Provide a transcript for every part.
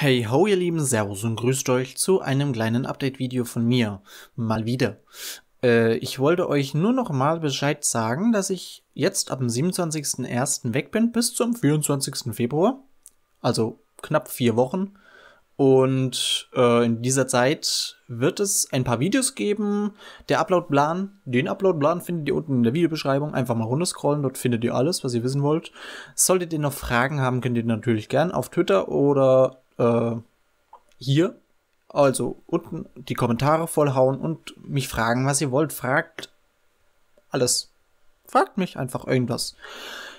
Hey ho ihr Lieben, Servus und grüßt euch zu einem kleinen Update-Video von mir, mal wieder. Äh, ich wollte euch nur noch mal Bescheid sagen, dass ich jetzt ab dem 27.01. weg bin bis zum 24. Februar, also knapp vier Wochen. Und äh, in dieser Zeit wird es ein paar Videos geben. Der Uploadplan, den Uploadplan findet ihr unten in der Videobeschreibung. Einfach mal runterscrollen, dort findet ihr alles, was ihr wissen wollt. Solltet ihr noch Fragen haben, könnt ihr natürlich gern auf Twitter oder äh, hier, also unten die Kommentare vollhauen und mich fragen, was ihr wollt. Fragt alles. Fragt mich einfach irgendwas.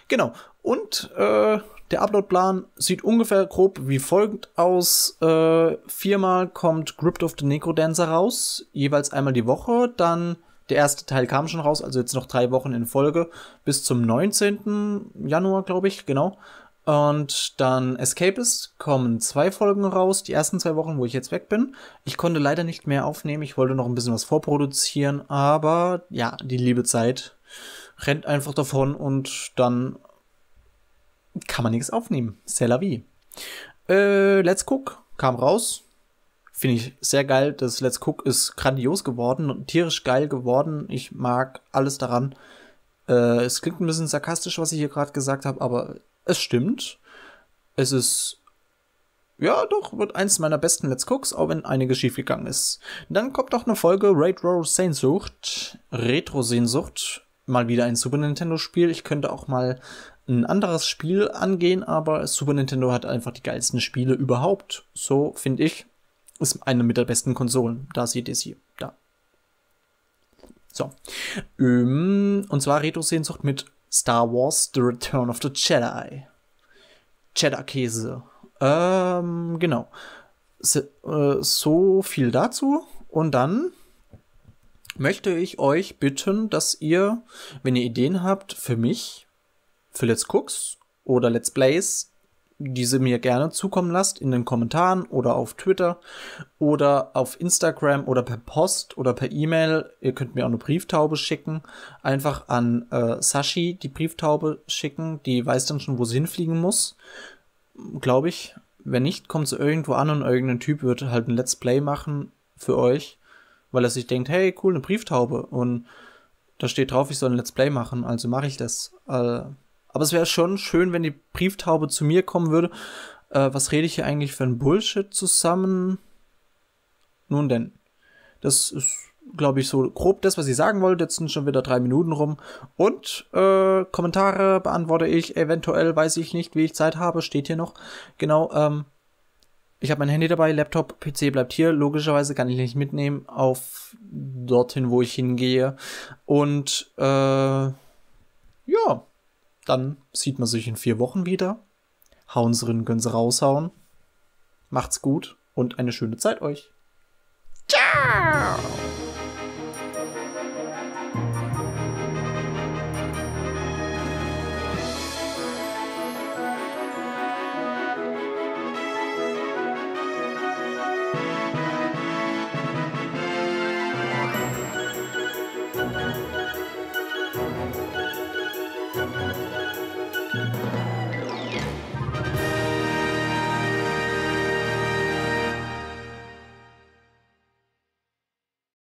Genau. Und äh, der Uploadplan sieht ungefähr grob wie folgt aus. Äh, viermal kommt Crypt of the Necrodancer raus, jeweils einmal die Woche. Dann der erste Teil kam schon raus, also jetzt noch drei Wochen in Folge bis zum 19. Januar, glaube ich, genau. Und dann Escapist kommen zwei Folgen raus, die ersten zwei Wochen, wo ich jetzt weg bin. Ich konnte leider nicht mehr aufnehmen, ich wollte noch ein bisschen was vorproduzieren, aber ja, die liebe Zeit rennt einfach davon und dann kann man nichts aufnehmen. C'est la vie. Äh, Let's Cook kam raus. Finde ich sehr geil. Das Let's Cook ist grandios geworden und tierisch geil geworden. Ich mag alles daran. Äh, es klingt ein bisschen sarkastisch, was ich hier gerade gesagt habe, aber es stimmt. Es ist ja, doch, wird eins meiner besten Let's Cooks, auch wenn einiges schiefgegangen ist. Dann kommt auch eine Folge Raid Row Sehnsucht. Retro Sehnsucht. Mal wieder ein Super Nintendo Spiel. Ich könnte auch mal ein anderes Spiel angehen, aber Super Nintendo hat einfach die geilsten Spiele überhaupt. So finde ich. Ist eine mit der besten Konsolen. Da seht ihr sie. So. Ähm, und zwar Retro-Sehnsucht mit Star Wars The Return of the Jedi. Cheddar-Käse. Ähm, genau. So, äh, so viel dazu. Und dann möchte ich euch bitten, dass ihr, wenn ihr Ideen habt für mich, für Let's Cooks oder Let's Plays diese mir gerne zukommen lasst in den Kommentaren oder auf Twitter oder auf Instagram oder per Post oder per E-Mail. Ihr könnt mir auch eine Brieftaube schicken. Einfach an äh, Sashi die Brieftaube schicken. Die weiß dann schon, wo sie hinfliegen muss. Glaube ich. Wenn nicht, kommt sie irgendwo an und irgendein Typ wird halt ein Let's Play machen für euch, weil er sich denkt, hey, cool, eine Brieftaube. Und da steht drauf, ich soll ein Let's Play machen, also mache ich das. Äh, aber es wäre schon schön, wenn die Brieftaube zu mir kommen würde. Äh, was rede ich hier eigentlich für ein Bullshit zusammen? Nun denn. Das ist, glaube ich, so grob das, was ich sagen wollte. Jetzt sind schon wieder drei Minuten rum. Und äh, Kommentare beantworte ich. Eventuell weiß ich nicht, wie ich Zeit habe. Steht hier noch. Genau. Ähm, ich habe mein Handy dabei, Laptop, PC bleibt hier. Logischerweise kann ich nicht mitnehmen auf dorthin, wo ich hingehe. Und äh, ja dann sieht man sich in vier Wochen wieder. Hauen Sie rein, können Sie raushauen. Macht's gut und eine schöne Zeit euch. Ciao!